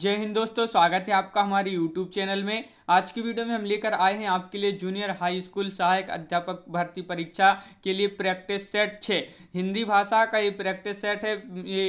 जय हिंद दोस्तों स्वागत है आपका हमारे यूट्यूब चैनल में आज की वीडियो में हम लेकर आए हैं आपके लिए जूनियर हाई स्कूल सहायक अध्यापक भर्ती परीक्षा के लिए प्रैक्टिस सेट छः हिंदी भाषा का ये प्रैक्टिस सेट है ये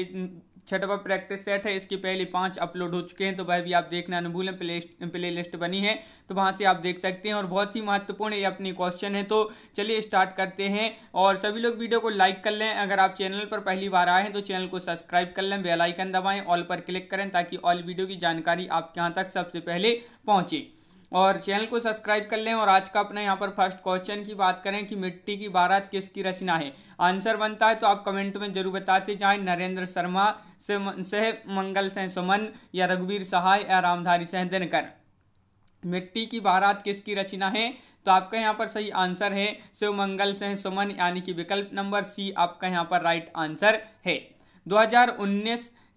छठवा प्रैक्टिस सेट है इसके पहले पांच अपलोड हो चुके हैं तो वह भी आप देखना अनुभूल प्ले, प्ले लिस्ट बनी है तो वहाँ से आप देख सकते हैं और बहुत ही महत्वपूर्ण ये अपनी क्वेश्चन है तो चलिए स्टार्ट करते हैं और सभी लोग वीडियो को लाइक कर लें अगर आप चैनल पर पहली बार आए हैं तो चैनल को सब्सक्राइब कर लें बेलाइकन दबाएँ ऑल पर क्लिक करें ताकि ऑल वीडियो की जानकारी आपके यहाँ तक सबसे पहले पहुँचे और चैनल को सब्सक्राइब कर लें और आज का अपना यहाँ पर फर्स्ट क्वेश्चन की बात करें कि मिट्टी की बारात किसकी रचना है आंसर बनता है तो आप कमेंट में जरूर बताते जाएं नरेंद्र शर्मा सह मंगल सह सुमन या रघुवीर सहाय या रामधारी सह दिनकर मिट्टी की बारात किसकी रचना है तो आपका यहाँ पर सही आंसर है शिव मंगल सह सुमन यानी कि विकल्प नंबर सी आपका यहाँ पर राइट आंसर है दो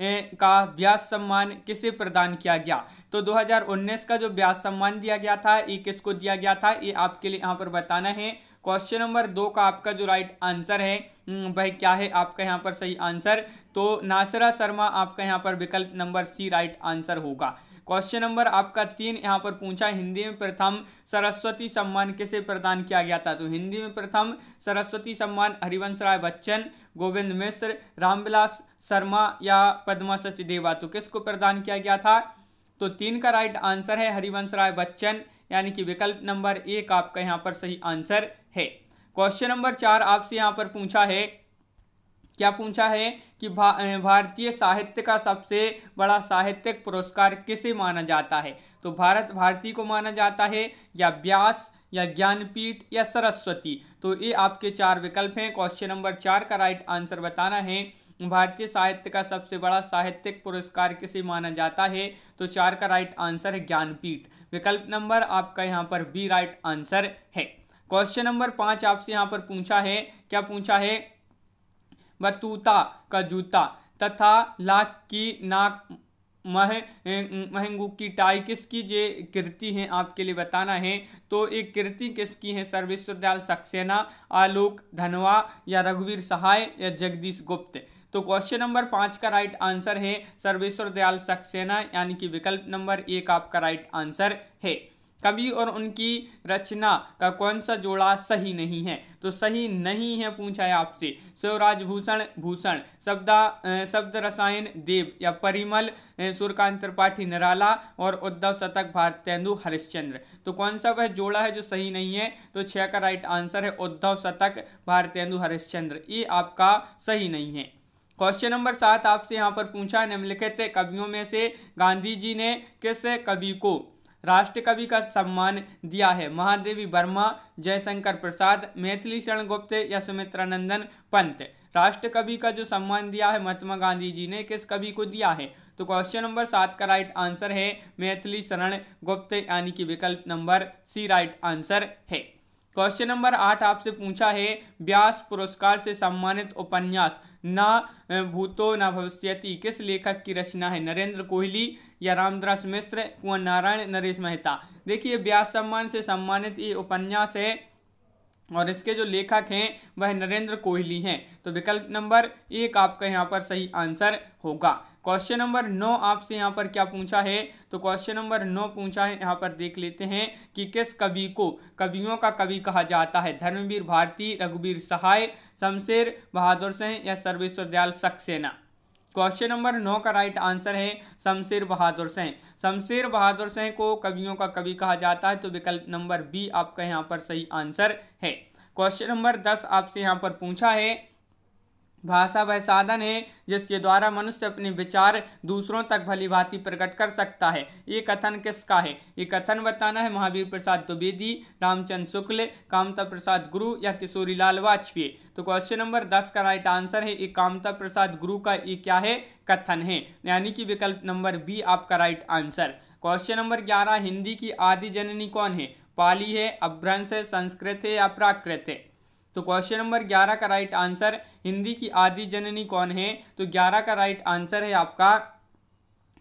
का व्यास सम्मान किसे प्रदान किया गया तो 2019 का जो व्यास सम्मान दिया गया था ये किसको दिया गया था ये आपके लिए यहाँ पर बताना है क्वेश्चन नंबर दो का आपका जो राइट आंसर है हम्म, भाई क्या है आपका यहाँ पर सही आंसर तो नासरा शर्मा आपका यहाँ पर विकल्प नंबर सी राइट आंसर होगा क्वेश्चन नंबर आपका तीन यहाँ पर पूछा हिंदी में प्रथम सरस्वती सम्मान किसे प्रदान किया गया था तो हिंदी में प्रथम सरस्वती सम्मान हरिवंश राय बच्चन गोविंद मिश्र रामविलास शर्मा या पद्मा देवा तो किसको प्रदान किया गया था तो तीन का राइट आंसर है हरिवंश राय बच्चन यानी कि विकल्प नंबर एक आपका यहाँ पर सही आंसर है क्वेश्चन नंबर चार आपसे यहाँ पर पूछा है क्या पूछा है कि भा, भारतीय साहित्य का सबसे बड़ा साहित्यिक पुरस्कार किसे माना जाता है तो भारत भारती को माना जाता है या व्यास या ज्ञानपीठ या सरस्वती तो ये आपके चार विकल्प हैं क्वेश्चन नंबर चार का राइट आंसर बताना है भारतीय साहित्य का सबसे बड़ा साहित्यिक पुरस्कार किसे माना जाता है तो चार का राइट आंसर है ज्ञानपीठ विकल्प नंबर आपका यहाँ पर बी राइट आंसर है क्वेश्चन नंबर पाँच आपसे यहाँ पर पूछा है क्या पूछा है बतूता का जूता तथा लाख की नाक मह महंगू की टाई किसकी जे कृति है आपके लिए बताना है तो एक कृति किसकी है सर्वेश्वर दयाल सक्सेना आलोक धनवा या रघुवीर सहाय या जगदीश गुप्त तो क्वेश्चन नंबर पाँच का राइट आंसर है सर्वेश्वर दयाल सक्सेना यानी कि विकल्प नंबर एक आपका राइट आंसर है कवि और उनकी रचना का कौन सा जोड़ा सही नहीं है तो सही नहीं है पूछा है आपसे स्वराज भूषण भूषण शब्दा शब्द रसायन देव या परिमल सूर्यकांत त्रिपाठी निराला और उद्धव शतक भारतेंदु हरिश्चंद्र तो कौन सा वह जोड़ा है जो सही नहीं है तो छः का राइट आंसर है उद्धव शतक भारतेंदु हरिश्चंद्र ये आपका सही नहीं है क्वेश्चन नंबर सात आपसे यहाँ पर पूछा निम्नलिखित कवियों में से गांधी जी ने किस कवि को राष्ट्र कवि का सम्मान दिया है महादेवी वर्मा जयशंकर प्रसाद मैथिली शरण गुप्त या सुमित्रानंदन पंत राष्ट्र कवि का जो सम्मान दिया है महात्मा गांधी जी ने किस कवि को दिया है तो क्वेश्चन नंबर सात का राइट आंसर है मैथिली शरण गुप्त यानी कि विकल्प नंबर सी राइट आंसर है क्वेश्चन नंबर आठ आपसे पूछा है व्यास पुरस्कार से सम्मानित उपन्यास ना भूतो ना भविष्यति किस लेखक की रचना है नरेंद्र कोहली या रामदास मिश्र कुंवर नारायण नरेश मेहता देखिए व्यास सम्मान से सम्मानित ये उपन्यास है और इसके जो लेखक हैं वह नरेंद्र कोहली हैं तो विकल्प नंबर एक आपका यहाँ पर सही आंसर होगा क्वेश्चन नंबर नौ आपसे यहाँ पर क्या पूछा है तो क्वेश्चन नंबर नौ पूछा है यहाँ पर देख लेते हैं कि किस कवि को कवियों का कवि कहा जाता है धर्मवीर भारती रघुवीर सहाय शमशेर बहादुर सिंह या सर्वेश्वर दयाल सक्सेना क्वेश्चन नंबर नौ का राइट आंसर है शमशेर बहादुर सिंह शमशेर बहादुर सिंह को कवियों का कवि कहा जाता है तो विकल्प नंबर बी आपका यहाँ पर सही आंसर है क्वेश्चन नंबर दस आपसे यहाँ पर पूछा है भाषा वह साधन है जिसके द्वारा मनुष्य अपने विचार दूसरों तक भली भांति प्रकट कर सकता है ये कथन किसका है ये कथन बताना है महावीर प्रसाद द्विवेदी रामचंद्र शुक्ल कामता प्रसाद गुरु या किशोरी लाल वाजपेयी तो क्वेश्चन नंबर दस का राइट आंसर है ये कामता प्रसाद गुरु का ये क्या है कथन है यानी कि विकल्प नंबर बी आपका राइट आंसर क्वेश्चन नंबर ग्यारह हिंदी की आदि जननी कौन है पाली है अभ्रंश है संस्कृत है या प्राकृत है तो क्वेश्चन नंबर ग्यारह का राइट आंसर हिंदी की आदि जननी कौन है तो ग्यारह का राइट आंसर है आपका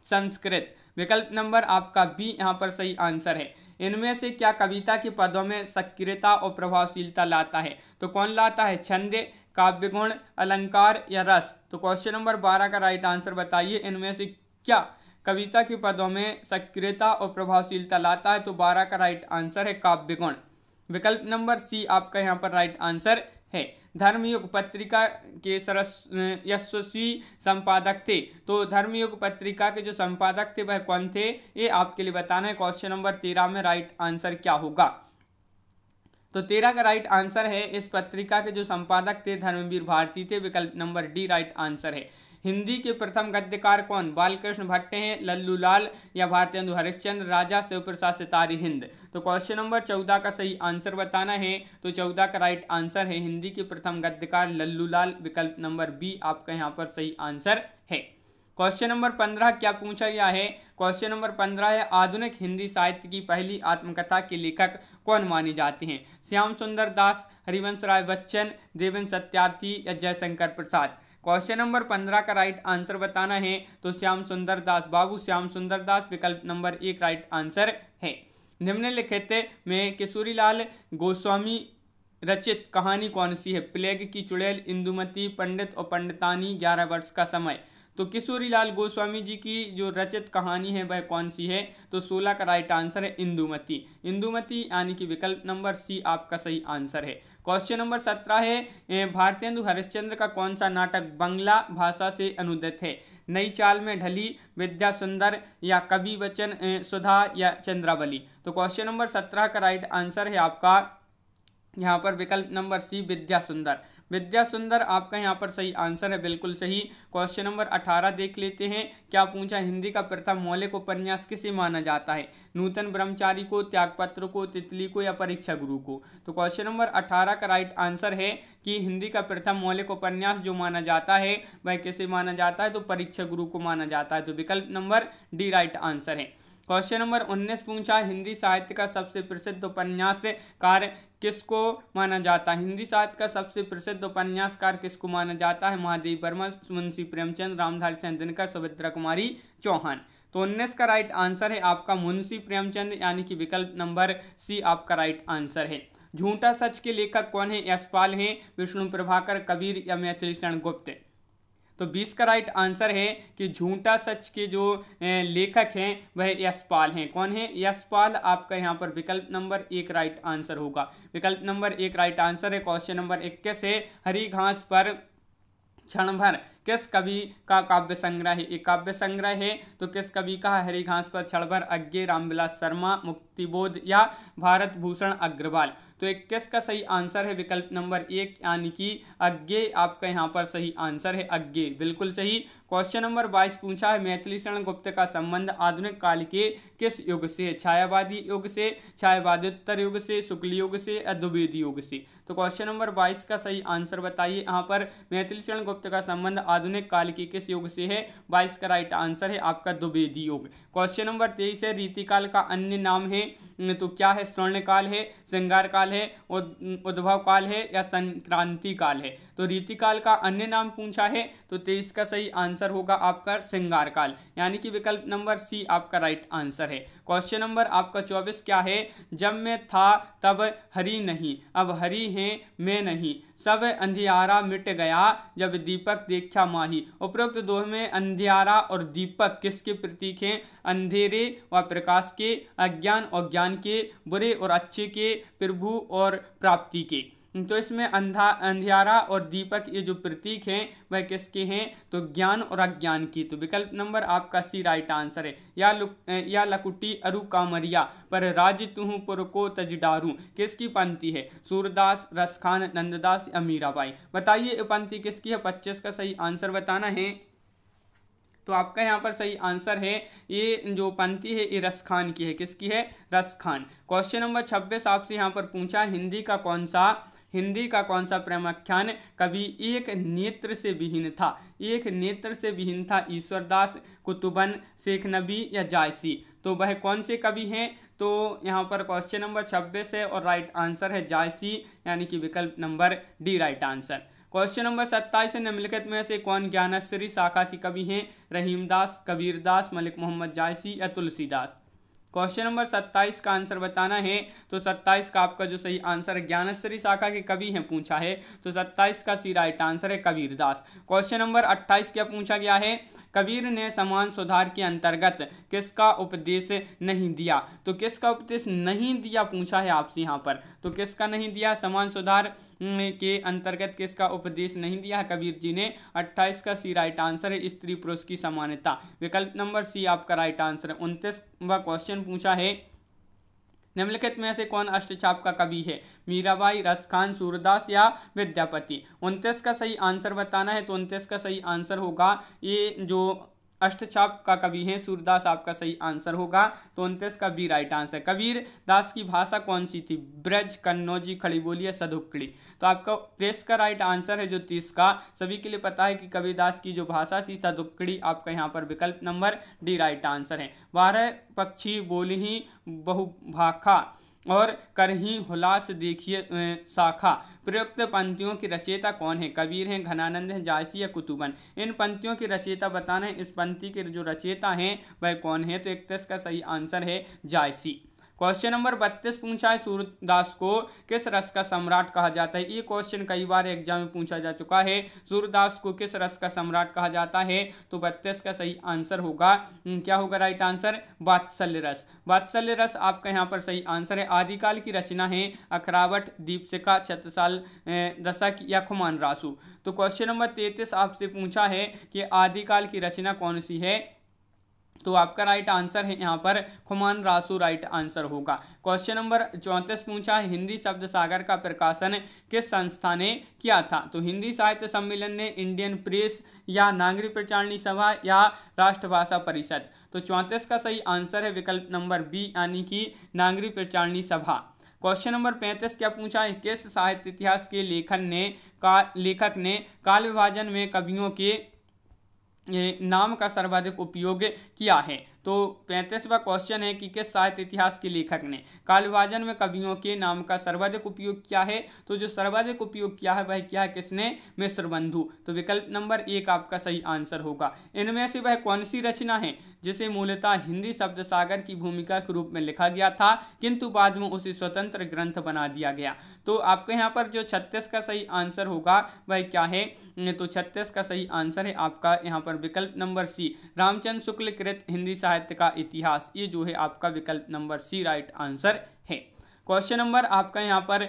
संस्कृत विकल्प नंबर आपका बी यहाँ पर सही आंसर है इनमें से क्या कविता के पदों में सक्रियता और प्रभावशीलता लाता है तो कौन लाता है छंद काव्य गुण अलंकार या रस तो क्वेश्चन नंबर बारह का राइट आंसर बताइए इनमें से क्या कविता के पदों में सक्रियता और प्रभावशीलता लाता है तो बारह का राइट आंसर है काव्य गुण विकल्प नंबर सी आपका यहाँ पर राइट आंसर है धर्मयुग पत्रिका के सरस यशस्वी संपादक थे तो धर्मयुग पत्रिका के जो संपादक थे वह कौन थे ये आपके लिए बताना है क्वेश्चन नंबर तेरह में राइट आंसर क्या होगा तो तेरह का राइट आंसर है इस पत्रिका के जो संपादक थे धर्मवीर भारती थे विकल्प नंबर डी राइट आंसर है हिंदी के प्रथम गद्यकार कौन बालकृष्ण भट्ट हैं लल्लू लाल या भारतीय हरिश्चंद्र राजा शिव प्रसाद सितारी हिंद तो क्वेश्चन नंबर चौदह का सही आंसर बताना है तो चौदह का राइट आंसर है हिंदी के प्रथम गद्यकार लल्लू लाल विकल्प नंबर बी आपका यहाँ पर सही आंसर है क्वेश्चन नंबर पंद्रह क्या पूछा गया है क्वेश्चन नंबर पंद्रह है आधुनिक हिंदी साहित्य की पहली आत्मकथा के लेखक कौन माने जाते हैं श्याम सुंदर दास हरिवंश राय बच्चन देवेंद्र सत्यार्थी या जयशंकर प्रसाद क्वेश्चन नंबर पंद्रह का राइट आंसर बताना है तो श्याम सुंदर दास बाबू श्याम सुंदर दास विकल्प नंबर एक राइट आंसर है निम्नलिखित में किशोरीलाल गोस्वामी रचित कहानी कौन सी है प्लेग की चुड़ैल इंदुमती पंडित और पंडितानी ग्यारह वर्ष का समय तो लाल गोस्वामी जी की जो रचित कहानी है वह कौन सी है तो सोलह का राइट आंसर है इंदुमती इंदुमती यानी कि विकल्प नंबर सी आपका सही आंसर है क्वेश्चन नंबर सत्रह है भारतेंदु हरिश्चंद्र का कौन सा नाटक बंगला भाषा से अनुदित है नई चाल में ढली विद्या सुंदर या कवि वचन सुधा या चंद्रावली तो क्वेश्चन नंबर सत्रह का राइट आंसर है आपका यहाँ पर विकल्प नंबर सी विद्या सुंदर विद्या सुंदर आपका यहाँ पर सही आंसर है बिल्कुल सही क्वेश्चन नंबर अठारह देख लेते हैं क्या पूछा हिंदी का प्रथम मौलिक उपन्यास किसे माना जाता है नूतन ब्रह्मचारी को त्यागपत्र को तितली को या परीक्षा गुरु को तो क्वेश्चन नंबर अठारह का राइट आंसर है कि हिंदी का प्रथम मौलिक उपन्यास जो माना जाता है वह किसे माना जाता है तो परीक्षा गुरु को माना जाता है तो विकल्प नंबर डी राइट आंसर है क्वेश्चन नंबर उन्नीस पूछा हिंदी साहित्य का सबसे प्रसिद्ध उपन्यास कार्य किसको माना जाता है हिंदी साहित्य का सबसे प्रसिद्ध उपन्यासकार किसको माना जाता है महादेव वर्मा मुंशी प्रेमचंद रामधारी सिंह दिनकर सुभद्रा कुमारी चौहान तो उन्नीस का राइट आंसर है आपका मुंशी प्रेमचंद यानी कि विकल्प नंबर सी आपका राइट आंसर है झूठा सच के लेखक कौन है यशपाल हैं विष्णु प्रभाकर कबीर या मैथिली शरण गुप्त तो बीस का राइट आंसर है कि झूठा सच के जो लेखक हैं वह यशपाल हैं कौन है यशपाल आपका यहाँ पर विकल्प नंबर एक राइट आंसर होगा विकल्प नंबर एक राइट आंसर है क्वेश्चन नंबर इक्कीस है हरी घास पर क्षण भर किस कवि का काव्य संग्रह है एक काव्य संग्रह है तो किस कवि का हरी घास पर क्षण भर अज्ञे रामविलास शर्मा मुक्तिबोध या भारत भूषण अग्रवाल तो इक्कीस का सही आंसर है विकल्प नंबर एक यानी कि अज्ञे आपका यहाँ पर सही आंसर है अज्ञे बिल्कुल सही क्वेश्चन नंबर बाईस पूछा है मैथिली शरण गुप्त का संबंध आधुनिक काल के किस युग से छायावादी युग से छायावादोत्तर युग से शुक्ल युग से या द्विवेद युग से तो क्वेश्चन नंबर बाईस का सही आंसर बताइए यहाँ पर मैथिली शरण गुप्त का संबंध आधुनिक काल के किस युग से है बाईस का राइट आंसर है आपका द्विवेदी युग क्वेश्चन नंबर तेईस है रीतिकाल का अन्य नाम है तो क्या है स्वर्ण काल है श्रृंगार काल है उद्भव काल है या संक्रांति काल है तो रीतिकाल का अन्य नाम पूछा है तो तेईस का सही आंसर आंसर होगा आपका श्रृंगार काल यानी कि विकल्प नंबर सी आपका राइट आंसर है क्वेश्चन नंबर आपका चौबीस क्या है जब मैं था तब हरी नहीं अब हरी है मैं नहीं सब अंधियारा मिट गया जब दीपक देखा माही उपरोक्त दोह में अंधियारा और दीपक किसके प्रतीक हैं अंधेरे व प्रकाश के अज्ञान और ज्ञान के बुरे और अच्छे के प्रभु और प्राप्ति के तो इसमें अंधा अंधियारा और दीपक ये जो प्रतीक हैं वह किसके हैं तो ज्ञान और अज्ञान की तो विकल्प नंबर आपका सी राइट आंसर है या लुक या लकुटी अरु कामरिया पर राज तुह पुर को तजडारू किसकी पंक्ति है सूरदास रसखान नंददास अमीराबाई बताइए पंक्ति किसकी है पच्चीस का सही आंसर बताना है तो आपका यहाँ पर सही आंसर है ये जो पंक्ति है ये रसखान की है किसकी है रसखान क्वेश्चन नंबर छब्बीस आपसे यहाँ पर पूछा हिंदी का कौन सा हिंदी का कौन सा प्रेमाख्यान कभी एक नेत्र से विहीन था एक नेत्र से विहीन था ईश्वरदास कुतुबन शेख नबी या जायसी तो वह कौन से कवि हैं तो यहाँ पर क्वेश्चन नंबर छब्बीस है और राइट आंसर है जायसी यानी कि विकल्प number D right answer question number सत्ताईस है निम्नलिखित में से कौन ज्ञानश्री शाखा के कवि हैं रहीमदास कबीरदास मलिक मोहम्मद जायसी या तुलसीदास क्वेश्चन नंबर सत्ताईस का आंसर बताना है तो सत्ताईस का आपका जो सही आंसर है ज्ञानेश्वरी शाखा के कवि हैं पूछा है तो सत्ताईस का सी राइट आंसर है कबीरदास क्वेश्चन नंबर अट्ठाईस क्या पूछा गया है कबीर ने समान सुधार के अंतर्गत किसका उपदेश नहीं दिया तो किसका उपदेश नहीं दिया पूछा है आपसे यहाँ पर तो किसका नहीं दिया समान सुधार के अंतर्गत किसका उपदेश नहीं दिया कबीर जी ने 28 का सी राइट आंसर है स्त्री पुरुष की समानता विकल्प नंबर सी आपका राइट आंसर है उनतीसवा क्वेश्चन पूछा है निम्नलिखित में से कौन अष्टचाप का कवि है मीराबाई रस खान सूरदास या विद्यापति उनतीस का सही आंसर बताना है तो उनतीस का सही आंसर होगा ये जो अष्टछाप का कवि है सूरदास आपका सही आंसर होगा तो उनतीस का B right answer Kabir Das की भाषा कौन सी थी ब्रज कन्नौजी खड़ी बोली या सदुक्कड़ी तो आपका तेईस का राइट आंसर है जो तीस का सभी के लिए पता है कि कबीरदास की जो भाषा थी सदुक्कड़ी आपका यहाँ पर विकल्प नंबर डी राइट आंसर है बारह पक्षी बोली ही बहुभाखा और करही हुलास देखिए शाखा प्रयुक्त पंक्तियों की रचयिता कौन है कबीर हैं घनानंद हैं जायसी या कुतुबन इन पंक्तियों की रचयिता बताना है इस पंक्ति के जो रचयिता हैं वह कौन है तो, तो इकतीस का सही आंसर है जायसी क्वेश्चन नंबर बत्तीस पूछा है सूरदास को किस रस का सम्राट कहा जाता है ये क्वेश्चन कई बार एग्जाम में पूछा जा चुका है सूरदास को किस रस का सम्राट कहा जाता है तो बत्तीस का सही आंसर होगा हम्म, क्या होगा राइट आंसर वात्सल्य रस वात्सल्य रस आपका यहाँ पर सही आंसर है आदिकाल की रचना है अखरावट दीपशिखा छत्रसाल दशक या खुमान रासु तो क्वेश्चन नंबर तैतीस आपसे पूछा है कि आदिकाल की रचना कौन सी है तो आपका राइट आंसर है यहाँ पर खुमान रासु राइट आंसर होगा क्वेश्चन नंबर चौंतीस पूछा हिंदी शब्द सागर का प्रकाशन किस संस्था ने किया था तो हिंदी साहित्य सम्मेलन ने इंडियन प्रेस या नागरिक प्रचारणी सभा या राष्ट्रभाषा परिषद तो चौंतीस का सही आंसर है विकल्प नंबर बी यानी कि नागरिक प्रचारणी सभा क्वेश्चन नंबर पैंतीस क्या पूछा है किस साहित्य इतिहास के लेखन ने का लेखक ने काल विभाजन में कवियों के नाम का सर्वाधिक उपयोग किया है तो पैंतीसवा क्वेश्चन है कि किस साहित्य इतिहास के लेखक ने कालविभाजन में कवियों के नाम का सर्वाधिक उपयोग किया है तो जो सर्वाधिक उपयोग किया है वह क्या है किसने मिश्र बंधु तो विकल्प नंबर एक आपका सही आंसर होगा इनमें से वह कौन सी रचना है जिसे मूलतः हिंदी शब्द सागर की भूमिका के रूप में लिखा गया था किंतु बाद में उसे स्वतंत्र ग्रंथ बना दिया गया तो आपके यहाँ पर जो छत्तीस का सही आंसर होगा वह क्या है तो छत्तीस का सही आंसर है आपका यहाँ पर विकल्प नंबर सी रामचंद्र शुक्ल कृत हिंदी साहित्य साहित्य का इतिहास ये जो है आपका विकल्प नंबर सी राइट आंसर है क्वेश्चन नंबर आपका यहाँ पर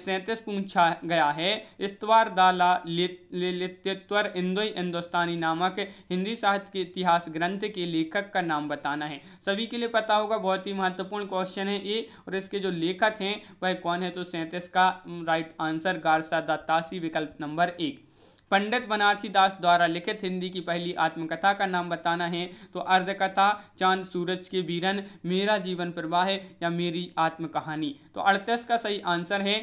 सैंतीस पूछा गया है इस्तवार दाला लित्यत्वर इंदो हिंदुस्तानी नामक हिंदी साहित्य के इतिहास ग्रंथ के लेखक का नाम बताना है सभी के लिए पता होगा बहुत ही महत्वपूर्ण क्वेश्चन है ये और इसके जो लेखक हैं वह कौन है तो सैंतीस का राइट आंसर गारसा दत्तासी विकल्प नंबर एक पंडित बनारसी दास द्वारा लिखित हिंदी की पहली आत्मकथा का नाम बताना है तो अर्धकथा चांद सूरज के वीरन मेरा जीवन प्रवाह या मेरी आत्मकहानी तो अड़तीस का सही आंसर है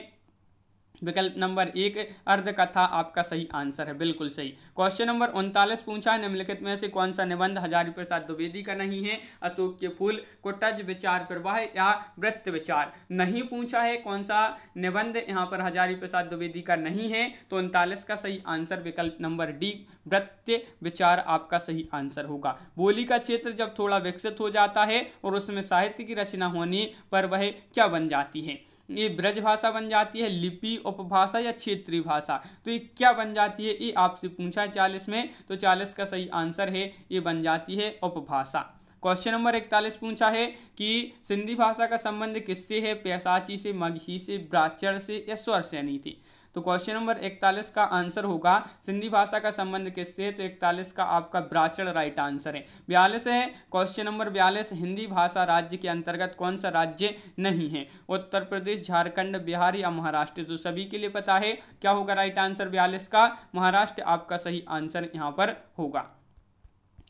विकल्प नंबर एक अर्धकथा आपका सही आंसर है बिल्कुल सही क्वेश्चन नंबर उनतालीस पूछा है निम्नलिखित में से कौन सा निबंध हजारी प्रसाद द्विवेदी का नहीं है अशोक के फूल कुटज विचार प्रवाह या वृत्त विचार नहीं पूछा है कौन सा निबंध यहाँ पर हजारी प्रसाद द्विवेदी का नहीं है तो उनतालीस का सही आंसर विकल्प नंबर डी वृत्त विचार आपका सही आंसर होगा बोली का क्षेत्र जब थोड़ा विकसित हो जाता है और उसमें साहित्य की रचना होने पर वह क्या बन जाती है ये ब्रज भाषा बन जाती है लिपि उपभाषा या क्षेत्रीय भाषा तो ये क्या बन जाती है ये आपसे पूछा है चालीस में तो चालीस का सही आंसर है ये बन जाती है उपभाषा क्वेश्चन नंबर इकतालीस पूछा है कि सिंधी भाषा का संबंध किससे है पैसाची से मगही से ब्राचर से या स्वर से नहीं थी तो क्वेश्चन नंबर इकतालीस का आंसर होगा सिंधी भाषा का संबंध किससे तो इकतालीस का आपका ब्राचड़ राइट आंसर है बयालीस है क्वेश्चन नंबर बयालीस हिंदी भाषा राज्य के अंतर्गत कौन सा राज्य नहीं है उत्तर प्रदेश झारखंड बिहार या महाराष्ट्र जो सभी के लिए पता है क्या होगा राइट आंसर बयालीस का महाराष्ट्र आपका सही आंसर यहाँ पर होगा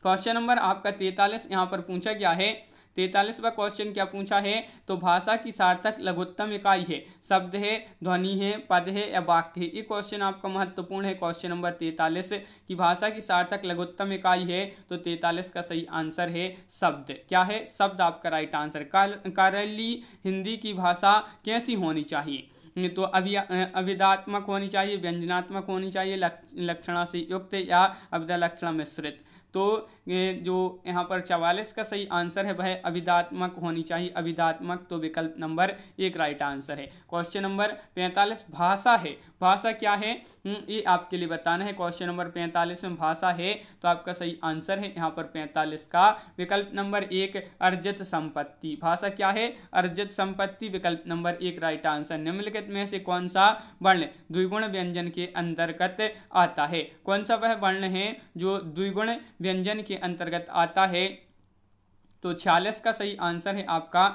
क्वेश्चन नंबर आपका तैतालीस यहाँ पर पूछा गया है तैतालीसवा क्वेश्चन क्या पूछा है तो भाषा की सार्थक लघुत्तम इकाई है शब्द है ध्वनि है पद है या वाक्य है ये क्वेश्चन आपका महत्वपूर्ण है क्वेश्चन नंबर तैतालीस कि भाषा की सार्थक लघुत्तम इकाई है तो तैतालीस का सही आंसर है शब्द क्या है शब्द आपका राइट आंसर कारली हिंदी की भाषा कैसी होनी चाहिए तो अभिया अभिधात्मक होनी चाहिए व्यंजनात्मक होनी चाहिए लक्षणा से युक्त या अभिधा लक्षण मिश्रित तो ये जो यहाँ पर चवालीस का सही आंसर है वह अभिधात्मक होनी चाहिए अभिधात्मक तो विकल्प नंबर एक राइट आंसर है क्वेश्चन नंबर पैंतालीस भाषा है भाषा क्या है हम्म, ये आपके लिए बताना है क्वेश्चन नंबर पैंतालीस में भाषा है तो आपका सही आंसर है यहाँ पर पैंतालीस का विकल्प नंबर एक अर्जित संपत्ति भाषा क्या है अर्जित संपत्ति विकल्प नंबर एक राइट आंसर निम्नलिखित में से कौन सा वर्ण द्विगुण व्यंजन के अंतर्गत आता है कौन सा वह वर्ण है जो द्विगुण व्यंजन के अंतर्गत आता है तो छियालीस का सही आंसर है आपका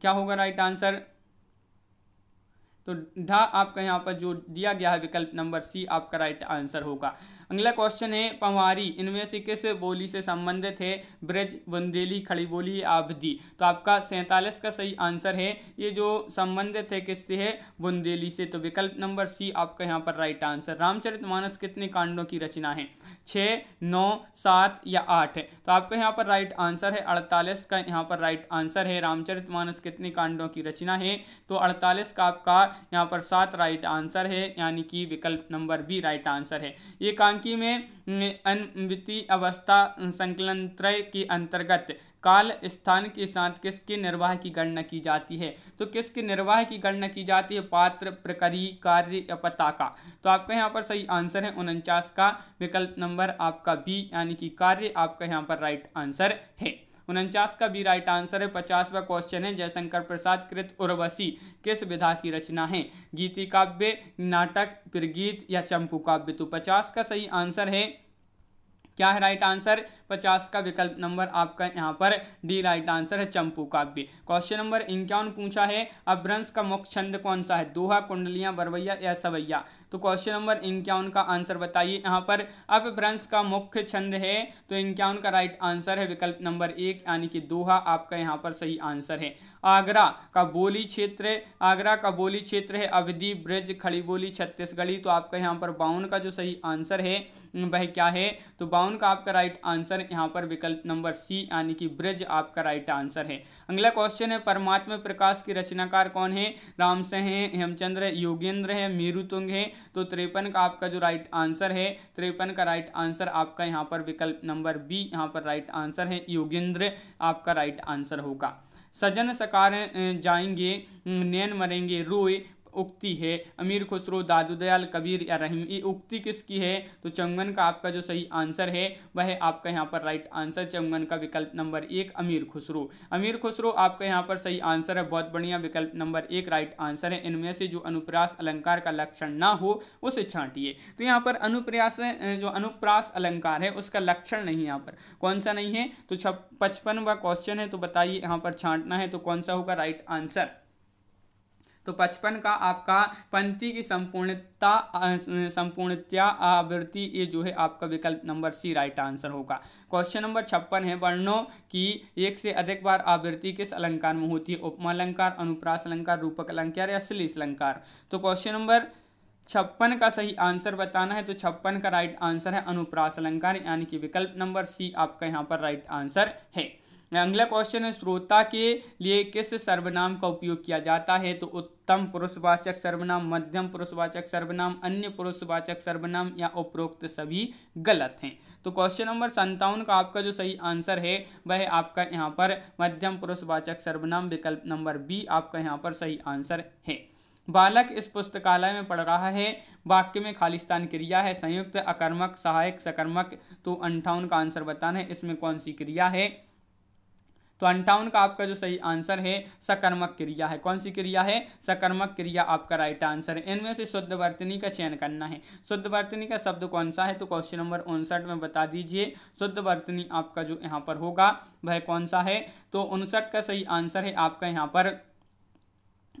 क्या होगा राइट आंसर तो ढा आपका यहाँ पर जो दिया गया है विकल्प नंबर सी आपका राइट आंसर होगा अगला क्वेश्चन है पंवारी इनमें से किस बोली से संबंधित है ब्रज बुंदेली खड़ी बोली आबदी तो आपका सैंतालीस का सही आंसर है ये जो संबंधित है किससे है बुंदेली से तो विकल्प नंबर सी आपका यहाँ पर राइट आंसर रामचरित मानस कितने कांडों की रचना है छः नौ सात या आठ तो आपका यहाँ पर राइट आंसर है अड़तालीस का यहाँ पर राइट आंसर है रामचरित मानस कितने कांडों की रचना है तो अड़तालीस का आपका यहाँ पर सात राइट आंसर है यानी कि विकल्प नंबर बी राइट आंसर है ये कांड सांख्यिकी में अनवितीय अवस्था संकलन त्रय के अंतर्गत काल स्थान के साथ किसके निर्वाह की गणना की जाती है तो किसके निर्वाह की गणना की जाती है पात्र प्रकरी कार्य या का तो आपका यहाँ पर सही आंसर है उनचास का विकल्प नंबर आपका बी यानी कि कार्य आपका यहाँ पर राइट आंसर है उनचास का भी राइट आंसर है पचासवा क्वेश्चन है जयशंकर प्रसाद कृत उर्वशी किस विधा की रचना है गीति काव्य नाटक प्रगीत या चंपू काव्य तो पचास का सही आंसर है क्या है राइट आंसर पचास का विकल्प नंबर आपका यहाँ पर डी राइट आंसर है चंपू काव्य क्वेश्चन नंबर इक्यावन पूछा है अभ्रंश का मुख्य छंद कौन सा है दोहा कुंडलियां बरवैया या सवैया तो क्वेश्चन नंबर इक्यावन का आंसर बताइए यहाँ पर अपभ्रंश का मुख्य छंद है तो इक्यावन का राइट आंसर है विकल्प नंबर एक यानी कि दोहा आपका यहाँ पर सही आंसर है आगरा का बोली क्षेत्र आगरा का बोली क्षेत्र है अवधि ब्रज खड़ी बोली छत्तीसगढ़ी तो आपका यहाँ पर बावन का जो सही आंसर है वह क्या है तो बावन का आपका राइट आंसर यहाँ पर विकल्प नंबर सी यानी कि ब्रज आपका राइट आंसर है अगला क्वेश्चन है परमात्मा प्रकाश के रचनाकार कौन है रामसह हैं हेमचंद्र योगेंद्र है मीरुतुंग है तो त्रेपन का आपका जो राइट आंसर है त्रेपन का राइट आंसर आपका यहाँ पर विकल्प नंबर बी यहाँ पर राइट आंसर है योगेंद्र आपका राइट आंसर होगा सजन सकार जाएंगे नैन मरेंगे रोए उक्ति है अमीर खुसरो दादू दयाल कबीर या रहीम ये उक्ति किसकी है तो चंगन का आपका जो सही आंसर है वह आपका यहाँ पर राइट आंसर चंगन का विकल्प नंबर एक अमीर खुसरो अमीर खुसरो आपका यहाँ पर सही आंसर है बहुत बढ़िया विकल्प नंबर एक राइट आंसर है इनमें से जो अनुप्रयास अलंकार का लक्षण ना हो उसे छाटिए तो यहाँ पर अनुप्रयास जो अनुप्रास अलंकार है उसका लक्षण नहीं यहाँ पर कौन सा नहीं है तो छप पचपनवा क्वेश्चन है तो बताइए यहाँ पर छांटना है तो कौन सा होगा राइट आंसर तो पचपन का आपका पंक्ति की संपूर्णता संपूर्णता आवृत्ति ये जो है आपका विकल्प नंबर सी राइट आंसर होगा क्वेश्चन नंबर छप्पन है वर्णों की एक से अधिक बार आवृत्ति किस अलंकार में होती है उपमा अलंकार अनुप्रास अलंकार रूपक अलंकार या श्लेष अलंकार तो क्वेश्चन नंबर छप्पन का सही आंसर बताना है तो छप्पन का राइट आंसर है अनुप्रास अलंकार यानी कि विकल्प नंबर सी आपका यहाँ पर राइट आंसर है अगला क्वेश्चन है श्रोता के लिए किस सर्वनाम का उपयोग किया जाता है तो उत्तम पुरुषवाचक सर्वनाम मध्यम पुरुषवाचक सर्वनाम अन्य पुरुषवाचक सर्वनाम या उपरोक्त सभी गलत हैं तो क्वेश्चन नंबर संतावन का आपका जो सही आंसर है वह आपका यहाँ पर मध्यम पुरुषवाचक सर्वनाम विकल्प नंबर बी आपका यहाँ पर सही आंसर है बालक इस पुस्तकालय में पढ़ रहा है वाक्य में खालिस्तान क्रिया है संयुक्त अकर्मक सहायक सकर्मक तो अंठावन का आंसर बताना है इसमें कौन सी क्रिया है तो अंठावन का आपका जो सही आंसर है सकर्मक क्रिया है कौन सी क्रिया है सकर्मक क्रिया आपका राइट आंसर है इनमें से शुद्ध वर्तनी का चयन करना है शुद्ध वर्तनी का शब्द कौन सा है तो क्वेश्चन नंबर उनसठ में बता दीजिए शुद्ध वर्तनी आपका जो यहाँ पर होगा वह कौन सा है तो उनसठ का सही आंसर है आपका यहाँ पर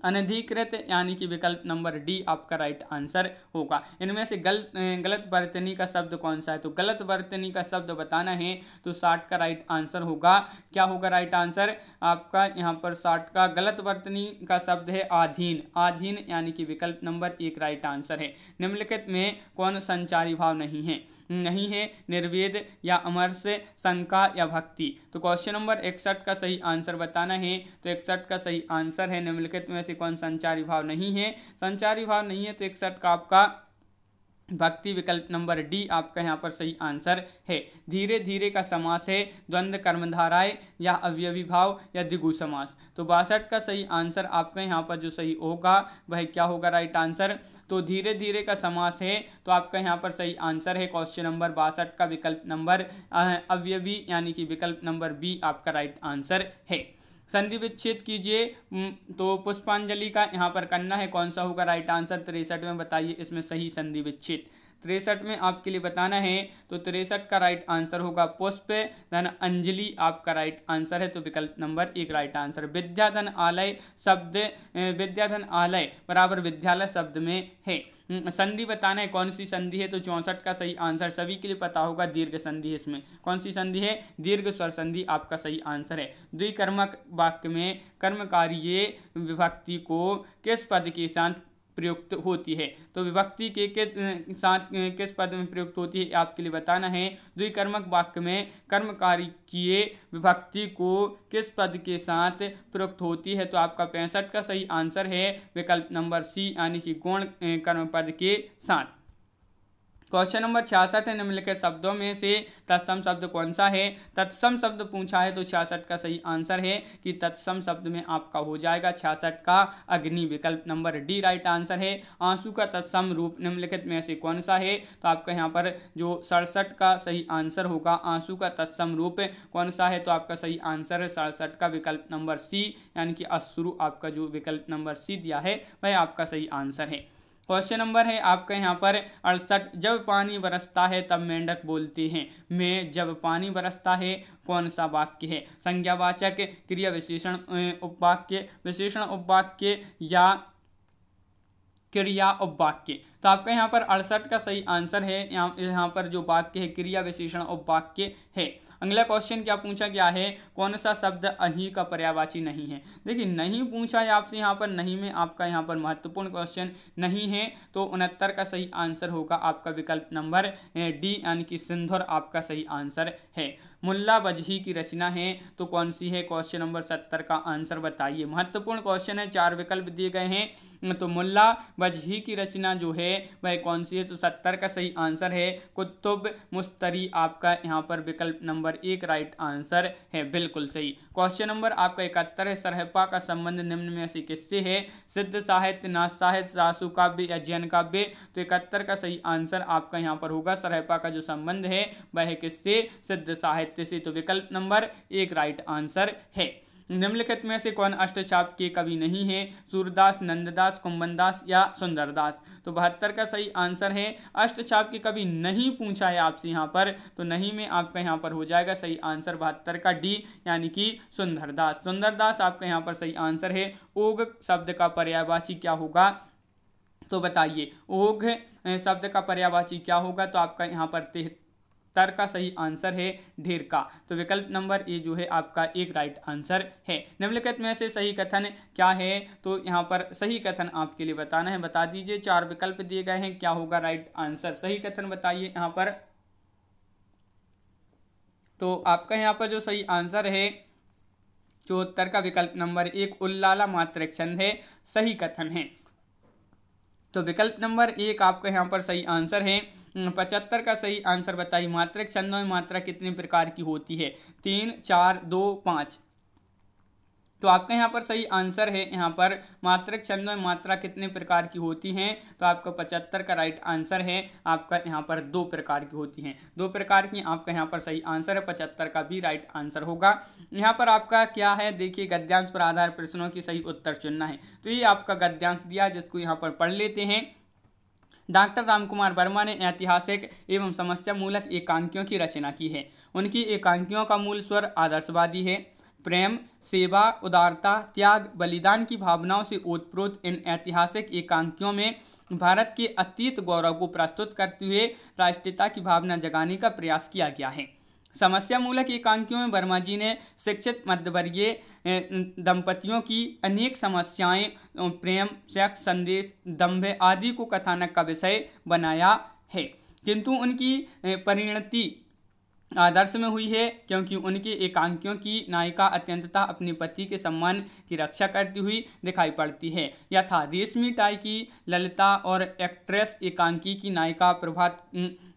अनधिकृत यानी कि विकल्प नंबर डी आपका राइट आंसर होगा इनमें से गलत गलत बर्तनी का शब्द कौन सा है तो गलत बर्तनी का शब्द बताना है तो साठ का राइट आंसर होगा क्या होगा राइट आंसर आपका यहाँ पर साठ का गलत बर्तनी का शब्द है आधीन आधीन यानी कि विकल्प नंबर एक राइट आंसर है निम्नलिखित में कौन संचारी भाव नहीं है नहीं है निर्वेद या अमर्ष शंका या भक्ति तो क्वेश्चन नंबर इकसठ का सही आंसर बताना है तो इकसठ का सही आंसर है निम्नलिखित में से कौन संचारी भाव नहीं है संचारी भाव नहीं है तो इकसठ का आपका भक्ति विकल्प नंबर डी आपका यहाँ पर सही आंसर है धीरे धीरे का समास है द्वंद्व कर्मधाराएं या भाव या दिगु समास तो बासठ का सही आंसर आपका यहाँ पर जो सही होगा वह क्या होगा राइट आंसर तो धीरे धीरे का समास है तो आपका यहाँ पर सही आंसर है क्वेश्चन नंबर बासठ का विकल्प नंबर अव्यवी यानी कि विकल्प नंबर बी आपका राइट आंसर है संधि विच्छेद कीजिए तो पुष्पांजलि का यहाँ पर करना है कौन सा होगा राइट आंसर तिरसठ में बताइए इसमें सही संधि विच्छेद तिरसठ में आपके लिए बताना है तो तिरसठ का राइट आंसर होगा पुष्प धन अंजलि आपका राइट आंसर है तो विकल्प नंबर एक राइट आंसर विद्याधन आलय शब्द विद्याधन आलय बराबर विद्यालय शब्द में है हम्म, संधि बताना है कौन सी संधि है तो चौंसठ का सही आंसर सभी के लिए पता होगा दीर्घ संधि इसमें कौन सी संधि है दीर्घ स्वर संधि आपका सही आंसर है द्विकर्मक वाक्य में कार्य विभक्ति को किस पद के साथ प्रयुक्त होती है तो विभक्ति के के साथ किस पद में प्रयुक्त होती है आपके लिए बताना है द्विकर्मक वाक्य में कर्मकारी किए विभक्ति को किस पद के साथ प्रयुक्त होती है तो आपका पैंसठ का सही आंसर है विकल्प नंबर सी यानी कि गौण कर्म पद के साथ क्वेश्चन नंबर छियासठ है निम्नलिखित शब्दों में से तत्सम शब्द कौन सा है तत्सम शब्द पूछा है तो छियासठ का सही आंसर है कि तत्सम शब्द में आपका हो जाएगा छियासठ का अग्नि विकल्प नंबर डी राइट आंसर है आंसू का तत्सम रूप निम्नलिखित में से कौन सा है तो आपका यहाँ पर जो सड़सठ का सही आंसर होगा आंसू का तत्सम रूप कौन सा है तो आपका सही आंसर है सड़सठ का विकल्प नंबर सी यानी कि अश्रु आपका जो विकल्प नंबर सी दिया है वह आपका सही आंसर है क्वेश्चन नंबर है आपका यहाँ पर अड़सठ जब पानी बरसता है तब मेंढक बोलती हैं में जब पानी बरसता है कौन सा वाक्य है संज्ञावाचक क्रिया विशेषण उपवाक्य विशेषण उपवाक्य या क्रिया और वाक्य तो आपका यहाँ पर अड़सठ का सही आंसर है यहाँ यहाँ पर जो वाक्य है क्रिया विशेषण और वाक्य है अगला क्वेश्चन क्या पूछा गया है कौन सा शब्द अही का पर्यावाची नहीं है देखिए नहीं पूछा है आपसे यहाँ पर नहीं में आपका यहाँ पर महत्वपूर्ण क्वेश्चन नहीं है तो उनहत्तर का सही आंसर होगा आपका विकल्प नंबर डी यानी कि सिंधुर आपका सही आंसर है मुल्ला वजही की रचना है तो कौन सी है क्वेश्चन नंबर सत्तर का आंसर बताइए महत्वपूर्ण क्वेश्चन है चार विकल्प दिए गए हैं तो मुल्ला वजही की रचना जो है वह कौन सी है तो सत्तर का सही आंसर है कुतुब मुस्तरी आपका यहाँ पर विकल्प नंबर एक राइट आंसर है बिल्कुल सही क्वेश्चन नंबर आपका इकहत्तर है सरहपा का संबंध निम्न में से किससे है सिद्ध साहित्य नाथ साहित्य रासु काव्य या जैन काव्य तो इकहत्तर का सही आंसर आपका यहाँ पर होगा सरहपा का जो संबंध है वह किससे सिद्ध साहित्य साहित्य से तो विकल्प नंबर एक राइट आंसर है निम्नलिखित में से कौन अष्टछाप के कवि नहीं है सूरदास नंददास कुंभनदास या सुंदरदास तो बहत्तर का सही आंसर है अष्टछाप के कवि नहीं पूछा है आपसे यहाँ पर तो नहीं में आपका यहाँ पर हो जाएगा सही आंसर बहत्तर का डी यानी कि सुंदरदास सुंदरदास आपका यहाँ पर सही आंसर है ओग शब्द का पर्यायवाची क्या होगा तो बताइए ओघ शब्द का पर्यायवाची क्या होगा तो आपका यहाँ पर तर का सही आंसर है ढेर का तो विकल्प नंबर ए जो है आपका एक राइट आंसर है निम्नलिखित में से सही कथन क्या है तो यहाँ पर सही कथन आपके लिए बताना है बता दीजिए चार विकल्प दिए गए हैं क्या होगा राइट आंसर सही कथन बताइए यहाँ पर तो आपका यहाँ पर जो सही आंसर है उत्तर का विकल्प नंबर एक उल्लाला मात्र छंद है सही कथन है तो विकल्प नंबर एक आपका यहाँ पर सही आंसर है पचहत्तर का सही आंसर बताइए मात्रक छंदों में मात्रा कितने प्रकार की होती है तीन चार दो पाँच तो आपका यहाँ पर सही आंसर है यहाँ पर मात्रक छंदों में मात्रा कितने प्रकार की होती हैं तो आपका पचहत्तर का राइट आंसर है आपका यहाँ पर दो प्रकार की होती हैं दो प्रकार की आपका यहाँ पर सही आंसर है पचहत्तर का भी राइट आंसर होगा यहाँ पर आपका क्या है देखिए गद्यांश पर आधार प्रश्नों की सही उत्तर चुनना है तो ये आपका गद्यांश दिया जिसको यहाँ पर पढ़ लेते हैं डॉक्टर रामकुमार वर्मा ने ऐतिहासिक एवं समस्या मूलक एकांकियों की रचना की है उनकी एकांकियों का मूल स्वर आदर्शवादी है प्रेम सेवा उदारता त्याग बलिदान की भावनाओं से ओतप्रोत इन ऐतिहासिक एकांकियों में भारत के अतीत गौरव को प्रस्तुत करते हुए राष्ट्रीयता की भावना जगाने का प्रयास किया गया है समस्या मूलक एकांकियों में वर्मा जी ने शिक्षित मध्यवर्गीय दंपतियों की अनेक समस्याएं प्रेम सेक्स संदेश दम्भ आदि को कथानक का विषय बनाया है किंतु उनकी परिणति आदर्श में हुई है क्योंकि उनके एकांकियों की नायिका अत्यंतता अपने पति के सम्मान की रक्षा करती हुई दिखाई पड़ती है यथा रेशमी टाई की ललिता और एक्ट्रेस एकांकी की नायिका प्रभात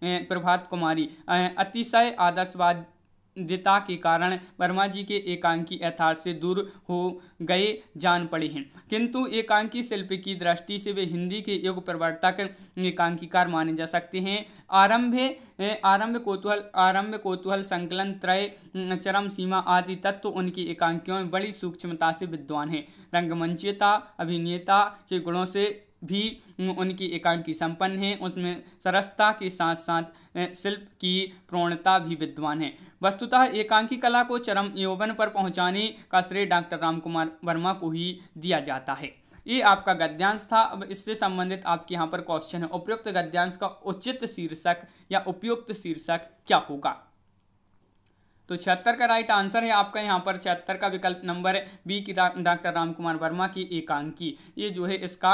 प्रभात कुमारी अतिशय आदर्शवाद दिता के कारण वर्मा जी के एकांकी यथार्थ से दूर हो गए जान पड़े हैं किंतु एकांकी शिल्प की दृष्टि से वे हिंदी के युग प्रवर्तक एकांकीकार माने जा सकते हैं आरंभ आरंभ कोतूहल आरंभ कोतूहल संकलन त्रय चरम सीमा आदि तत्व उनकी एकांकियों में बड़ी सूक्ष्मता से विद्वान है रंगमंचता अभिनेता के गुणों से भी उनकी एकांकी संपन्न है उसमें सरसता के साथ साथ शिल्प की प्रवणता भी विद्वान है वस्तुतः एकांकी कला को चरम यौवन पर पहुंचाने का श्रेय डॉक्टर राम कुमार वर्मा को ही दिया जाता है ये आपका गद्यांश था अब इससे संबंधित आपके यहाँ पर क्वेश्चन है उपयुक्त गद्यांश का उचित शीर्षक या उपयुक्त शीर्षक क्या होगा तो छिहत्तर का राइट आंसर है आपका यहाँ पर छिहत्तर का विकल्प नंबर बी की डॉक्टर रामकुमार वर्मा की एकांकी ये जो है इसका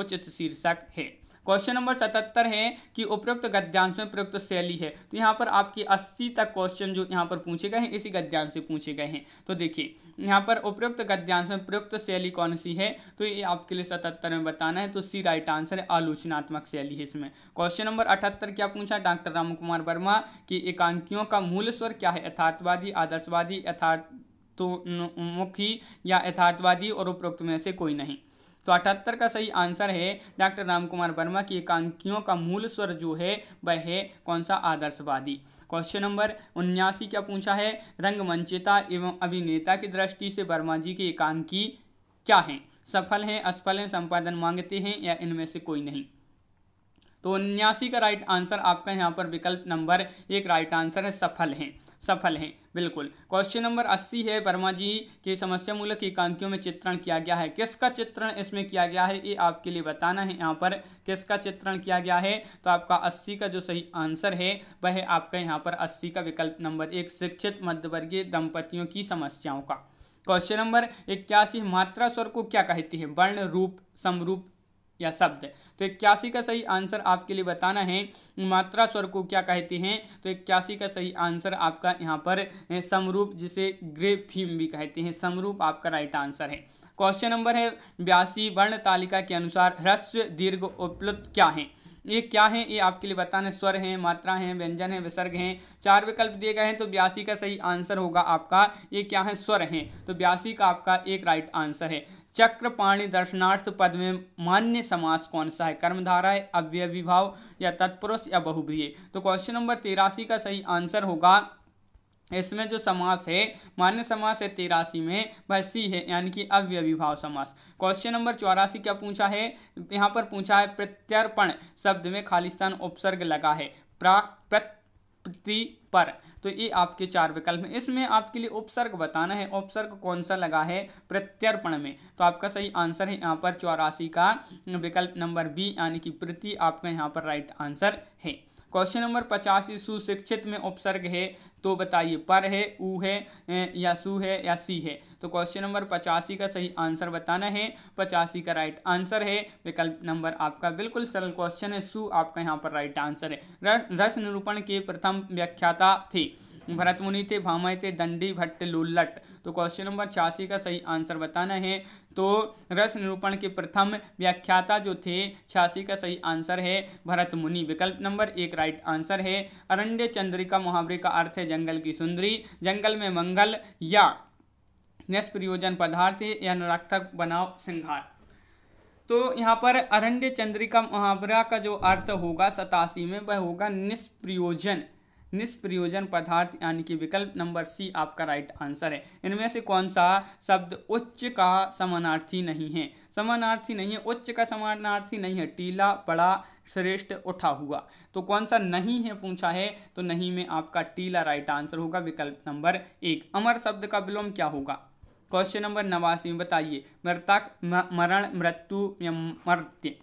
उचित शीर्षक है क्वेश्चन नंबर सतहत्तर है कि उपयुक्त गद्यांश में प्रयुक्त शैली है तो यहाँ पर आपकी अस्सी तक क्वेश्चन जो यहाँ पर पूछे गए हैं इसी गद्यांश से पूछे गए हैं तो देखिए यहाँ पर उपयुक्त गद्यांश में प्रयुक्त शैली कौन सी है तो ये आपके लिए सतहत्तर में बताना है तो सी राइट आंसर है आलोचनात्मक शैली है इसमें क्वेश्चन नंबर अठहत्तर क्या पूछा डॉक्टर राम कुमार वर्मा की एकांकियों का मूल स्वर क्या है यथार्थवादी आदर्शवादी यथार्थ तो मुखी या यथार्थवादी और उपरोक्त में से कोई नहीं तो अठहत्तर का सही आंसर है डॉक्टर राम कुमार वर्मा की एकांकियों का मूल स्वर जो है वह है कौन सा आदर्शवादी क्वेश्चन नंबर उन्यासी क्या पूछा है रंगमंचिता एवं अभिनेता की दृष्टि से वर्मा जी की एकांकी क्या हैं सफल हैं असफल हैं संपादन मांगते हैं या इनमें से कोई नहीं तो उन्यासी का राइट आंसर आपका यहाँ पर विकल्प नंबर एक राइट आंसर है सफल हैं सफल हैं बिल्कुल क्वेश्चन नंबर अस्सी है वर्मा जी की समस्या मूलक एकांतियों में चित्रण किया गया है किसका चित्रण इसमें किया गया है ये आपके लिए बताना है यहाँ पर किसका चित्रण किया गया है तो आपका अस्सी का जो सही आंसर है वह आपका यहाँ पर अस्सी का विकल्प नंबर एक शिक्षित मध्यवर्गीय दंपतियों की समस्याओं का क्वेश्चन नंबर इक्यासी मात्रा स्वर को क्या कहती है वर्ण रूप समरूप या शब्द तो इक्यासी का सही आंसर आपके लिए बताना है मात्रा स्वर को क्या कहते हैं तो इक्यासी का सही आंसर आपका यहाँ पर समरूप जिसे ग्रे फीम भी कहते हैं समरूप आपका राइट आंसर है क्वेश्चन नंबर है बयासी वर्ण तालिका के अनुसार ह्रस्व दीर्घ उपलब्ध क्या है ये क्या है ये आपके लिए बताना स्वर हैं मात्रा हैं व्यंजन हैं विसर्ग हैं चार विकल्प दिए गए हैं तो ब्यासी का सही आंसर होगा आपका ये क्या है स्वर हैं तो ब्यासी का आपका एक राइट आंसर है चक्रपाणी दर्शनार्थ पद में मान्य समास कौन सा है कर्मधारा है अव्यय विभाव या तत्पुरुष या बहुब्रीय तो क्वेश्चन नंबर तिरासी का सही आंसर होगा इसमें जो समास है मान्य समास है तेरासी में वह सी है यानी कि अव्यय विभाव समास क्वेश्चन नंबर चौरासी क्या पूछा है यहाँ पर पूछा है प्रत्यर्पण शब्द में खालिस्तान उपसर्ग लगा है प्रा प्रति पर तो ये आपके चार विकल्प हैं इसमें आपके लिए उपसर्ग बताना है उपसर्ग कौन सा लगा है प्रत्यर्पण में तो आपका सही आंसर है यहाँ पर चौरासी का विकल्प नंबर बी यानी कि प्रति आपका यहाँ पर राइट आंसर है क्वेश्चन नंबर पचासी सुशिक्षित में उपसर्ग है तो बताइए पर है ऊ है या सु है या सी है तो क्वेश्चन नंबर पचासी का सही आंसर बताना है पचासी का राइट आंसर है विकल्प नंबर आपका बिल्कुल सरल क्वेश्चन है सु आपका यहाँ पर राइट आंसर है रस निरूपण के प्रथम व्याख्याता थे भरत मुनि थे भामय थे दंडी भट्ट लुल्लट तो क्वेश्चन नंबर छियासी का सही आंसर बताना है तो रस निरूपण के प्रथम व्याख्याता जो थे छियासी का सही आंसर है भरत मुनि विकल्प नंबर एक राइट आंसर है अरण्य चंद्रिका मुहावरे का अर्थ है जंगल की सुंदरी जंगल में मंगल या निष्प्रयोजन पदार्थ या निरर्थक बनाओ सिंघार तो यहाँ पर अरण्य चंद्रिका मुहावरा का जो अर्थ होगा सतासी में वह होगा निष्प्रयोजन निष्प्रयोजन पदार्थ यानी कि विकल्प नंबर सी आपका राइट आंसर है इनमें से कौन सा शब्द उच्च का समानार्थी नहीं है समानार्थी नहीं है उच्च का समानार्थी नहीं है टीला बड़ा श्रेष्ठ उठा हुआ तो कौन सा नहीं है पूछा है तो नहीं में आपका टीला राइट आंसर होगा विकल्प नंबर एक अमर शब्द का विलोम क्या होगा क्वेश्चन नंबर नवासी में बताइए मृतक मरण मृत्यु या मर्त्य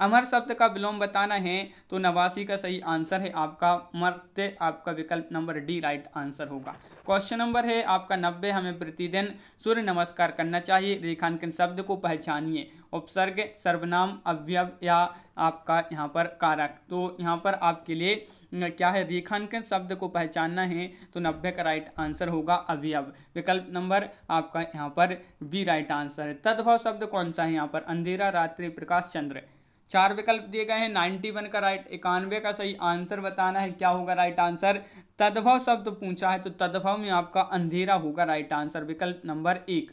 अमर शब्द का विलोम बताना है तो नवासी का सही आंसर है आपका मर्त आपका विकल्प नंबर डी राइट आंसर होगा क्वेश्चन नंबर है आपका नब्बे हमें प्रतिदिन सूर्य नमस्कार करना चाहिए रेखांकन शब्द को पहचानिए उपसर्ग सर्वनाम अवयव या आपका यहाँ पर कारक तो यहाँ पर आपके लिए क्या है रेखांकन शब्द को पहचानना है तो नब्बे का राइट आंसर होगा अवयव विकल्प नंबर आपका यहाँ पर बी राइट आंसर है तद्भव शब्द कौन सा है यहाँ पर अंधेरा रात्रि प्रकाश चंद्र चार विकल्प दिए गए हैं नाइन्टी वन का राइट इक्यानवे का सही आंसर बताना है क्या होगा राइट आंसर तद्भव शब्द तो पूछा है तो तद्भव में आपका अंधेरा होगा राइट आंसर विकल्प नंबर एक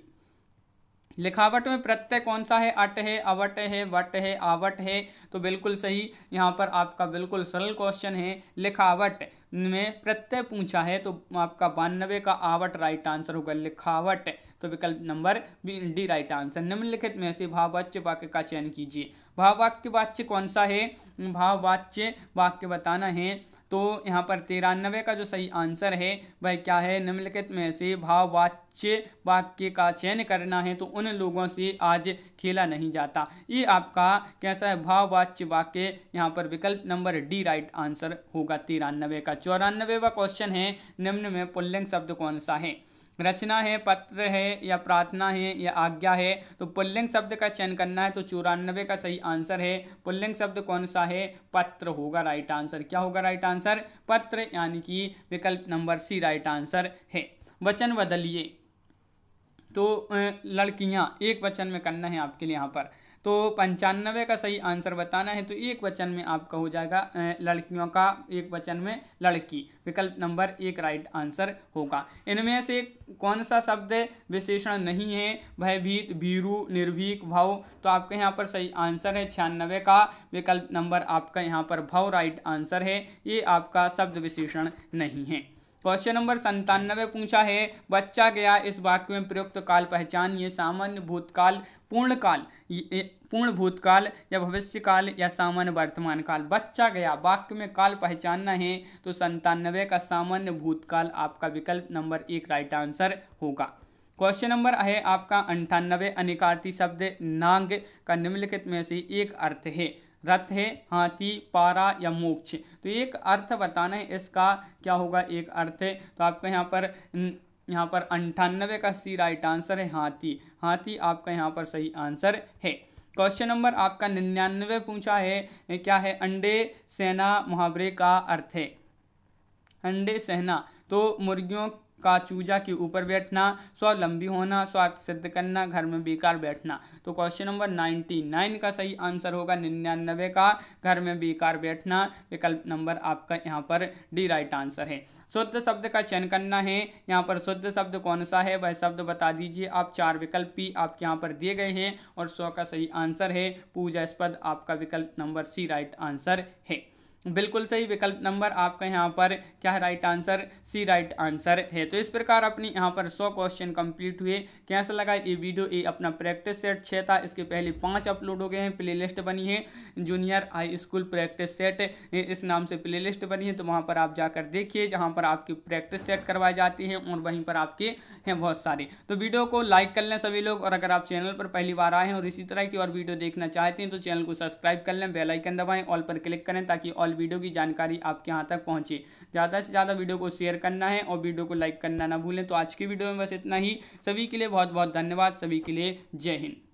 लिखावट में प्रत्यय कौन सा है अट है अवट है वट है आवट है तो बिल्कुल सही यहाँ पर आपका बिल्कुल सरल क्वेश्चन है लिखावट में प्रत्यय पूछा है तो आपका बानवे का आवट राइट आंसर होगा लिखावट तो विकल्प नंबर डी राइट आंसर निम्नलिखित में से भाववाच्य वाक्य का चयन कीजिए भाववाक्य वाच्य कौन सा है भाववाच्य वाक्य बताना है तो यहाँ पर तिरानवे का जो सही आंसर है वह क्या है निम्नलिखित में से भाववाच्य वाक्य का चयन करना है तो उन लोगों से आज खेला नहीं जाता ये आपका कैसा है भाववाच्य वाक्य यहाँ पर विकल्प नंबर डी राइट आंसर होगा तिरानवे का चौरानवे क्वेश्चन है निम्न में पुल्लिंग शब्द कौन सा है रचना है पत्र है या प्रार्थना है या आज्ञा है तो पुल्लिंग शब्द का चयन करना है तो चौरानबे का सही आंसर है पुल्लिंग शब्द कौन सा है पत्र होगा राइट आंसर क्या होगा राइट आंसर पत्र यानी कि विकल्प नंबर सी राइट आंसर है वचन बदलिए तो लड़कियां एक वचन में करना है आपके लिए यहाँ पर तो पंचानवे का सही आंसर बताना है तो एक वचन में आपका हो जाएगा लड़कियों का एक वचन में लड़की विकल्प नंबर एक राइट आंसर होगा इनमें से कौन सा शब्द विशेषण नहीं है भयभीत भीरू निर्भीक भाव तो आपके यहाँ पर सही आंसर है छियानवे का विकल्प नंबर आपका यहाँ पर भाव राइट आंसर है ये आपका शब्द विशेषण नहीं है क्वेश्चन नंबर संतानवे पूछा है बच्चा गया इस वाक्य में प्रयुक्त काल पहचान ये सामान्य भूतकाल पूर्ण काल पूर्ण भूतकाल या भविष्य काल या सामान्य वर्तमान काल बच्चा गया वाक्य में काल पहचानना है तो संतानवे का सामान्य भूतकाल आपका विकल्प नंबर एक राइट आंसर होगा क्वेश्चन नंबर है आपका अंठानबे अनिकार्थी शब्द नांग का निम्नलिखित में से एक अर्थ है रथ है हाथी पारा या मोक्ष तो एक अर्थ बताना है इसका क्या होगा एक अर्थ है तो आपका यहाँ पर यहाँ पर अंठानवे का सी राइट आंसर है हाथी हाथी आपका यहाँ पर सही आंसर है क्वेश्चन नंबर आपका निन्यानवे पूछा है क्या है अंडे सेना मुहावरे का अर्थ है अंडे सेना तो मुर्गियों का चूजा के ऊपर बैठना स्व लंबी होना स्वार्थ सिद्ध करना घर में बेकार बैठना तो क्वेश्चन नंबर नाइन्टी नाइन का सही आंसर होगा निन्यानबे का घर में बेकार बैठना विकल्प नंबर आपका यहाँ पर डी राइट आंसर है शुद्ध शब्द का चयन करना है यहाँ पर शुद्ध शब्द कौन सा है वह शब्द बता दीजिए आप चार विकल्प भी आपके यहाँ पर दिए गए हैं और सौ का सही आंसर है पूजा स्पद आपका विकल्प नंबर सी राइट आंसर है बिल्कुल सही विकल्प नंबर आपका यहाँ पर क्या है right answer C right answer है तो इस प्रकार अपनी यहाँ पर सौ क्वेश्चन कंप्लीट हुए कैसा लगा ये वीडियो ये अपना प्रैक्टिस सेट छः था इसके पहले पांच अपलोड हो गए हैं प्लेलिस्ट बनी है junior high school practice set इस नाम से प्ले बनी है तो वहाँ पर आप जाकर देखिए जहाँ पर आपकी प्रैक्टिस सेट करवाई जाती है और वहीं पर आपके हैं बहुत सारे तो वीडियो को लाइक कर लें सभी लोग और अगर आप चैनल पर पहली बार आए हैं और इसी तरह की और वीडियो देखना चाहते हैं तो चैनल को सब्सक्राइब कर लें बेलाइकन दबाएँ ऑल पर क्लिक करें ताकि ऑल वीडियो की जानकारी आपके यहाँ तक पहुँचे ज़्यादा से ज़्यादा वीडियो को शेयर करना है और वीडियो को लाइक करना ना भूलें तो आज की वीडियो में बस इतना ही सभी के लिए बहुत बहुत धन्यवाद सभी के लिए जय हिंद